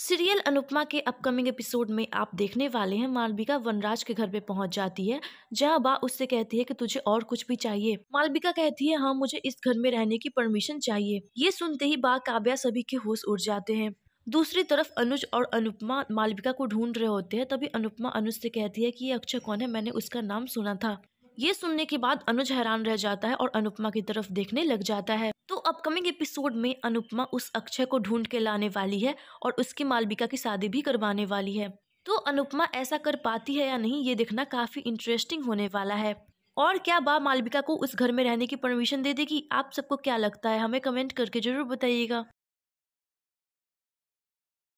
serial Anupama के upcoming episode में आप देखने वाले हैं मालविका वनराज के घर पे पहुंच जाती है जहां बा उससे कहती है कि तुझे और कुछ भी चाहिए मालविका कहती है हाँ मुझे इस घर में रहने की परमिशन चाहिए ये सुनते ही बा काव्या सभी के होश उड़ जाते हैं दूसरी तरफ अनुज और अनुपमा मालविका को ढूंढ रहे होते हैं तभी अनुपमा अनुज से कहती है कि ये अक्षय कौन है मैंने उसका नाम सुना था ये सुनने के बाद अनुज हैरान रह जाता है और अनुपमा की तरफ देखने लग जाता है तो अपकमिंग एपिसोड में अनुपमा उस अक्षय को ढूंढ के लाने वाली है और उसकी मालविका की शादी भी करवाने वाली है तो अनुपमा ऐसा कर पाती है या नहीं ये देखना काफी इंटरेस्टिंग होने वाला है और क्या बा मालविका को उस घर में रहने की परमिशन दे देगी आप सबको क्या लगता है हमें कमेंट करके जरूर बताइएगा